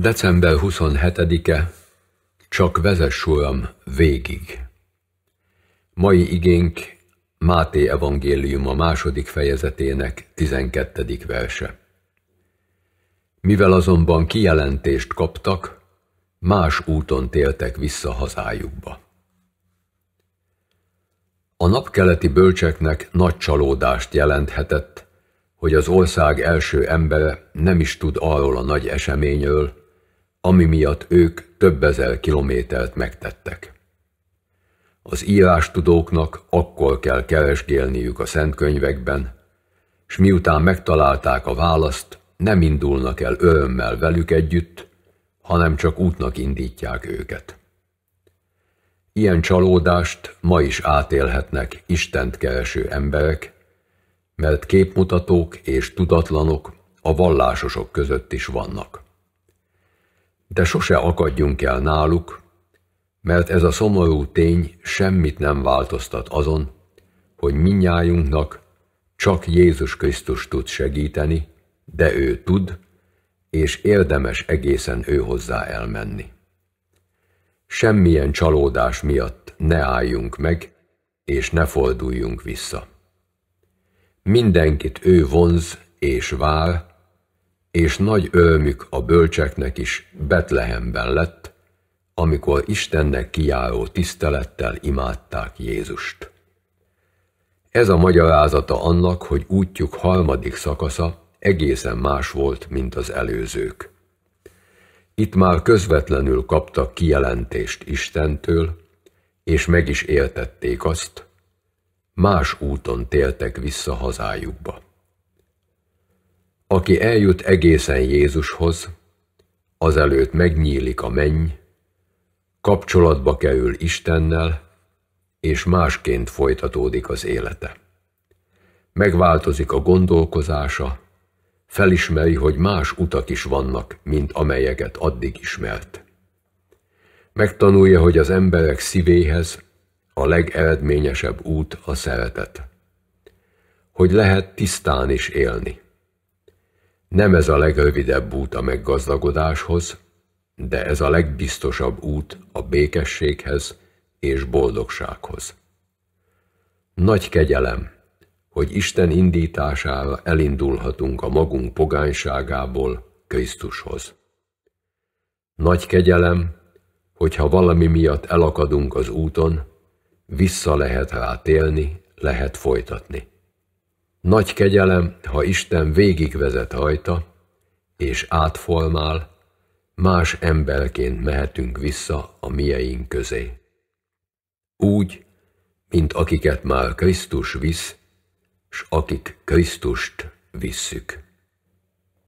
December 27-e Csak vezess, Uram, végig! Mai igénk Máté evangélium a második fejezetének 12. verse. Mivel azonban kijelentést kaptak, más úton téltek vissza hazájukba. A napkeleti bölcseknek nagy csalódást jelenthetett, hogy az ország első embere nem is tud arról a nagy eseményről, ami miatt ők több ezer kilométert megtettek. Az írástudóknak akkor kell keresgélniük a szent könyvekben, s miután megtalálták a választ, nem indulnak el örömmel velük együtt, hanem csak útnak indítják őket. Ilyen csalódást ma is átélhetnek Istent kereső emberek, mert képmutatók és tudatlanok a vallásosok között is vannak de sose akadjunk el náluk, mert ez a szomorú tény semmit nem változtat azon, hogy minnyájunknak csak Jézus Krisztus tud segíteni, de ő tud, és érdemes egészen ő hozzá elmenni. Semmilyen csalódás miatt ne álljunk meg, és ne forduljunk vissza. Mindenkit ő vonz és vár, és nagy örömük a bölcseknek is Betlehemben lett, amikor Istennek kiálló tisztelettel imádták Jézust. Ez a magyarázata annak, hogy útjuk harmadik szakasza egészen más volt, mint az előzők. Itt már közvetlenül kaptak kijelentést Istentől, és meg is értették azt, más úton téltek vissza hazájukba. Aki eljut egészen Jézushoz, azelőtt megnyílik a menny, kapcsolatba kerül Istennel, és másként folytatódik az élete. Megváltozik a gondolkozása, felismeri, hogy más utak is vannak, mint amelyeket addig ismert. Megtanulja, hogy az emberek szívéhez a legeredményesebb út a szeretet. Hogy lehet tisztán is élni. Nem ez a legrövidebb út a meggazdagodáshoz, de ez a legbiztosabb út a békességhez és boldogsághoz. Nagy kegyelem, hogy Isten indítására elindulhatunk a magunk pogányságából Krisztushoz. Nagy kegyelem, hogyha valami miatt elakadunk az úton, vissza lehet rá télni, lehet folytatni. Nagy kegyelem, ha Isten végigvezet hajta, és átfolmál, más emberként mehetünk vissza a mieink közé. Úgy, mint akiket már Krisztus visz, s akik Krisztust visszük.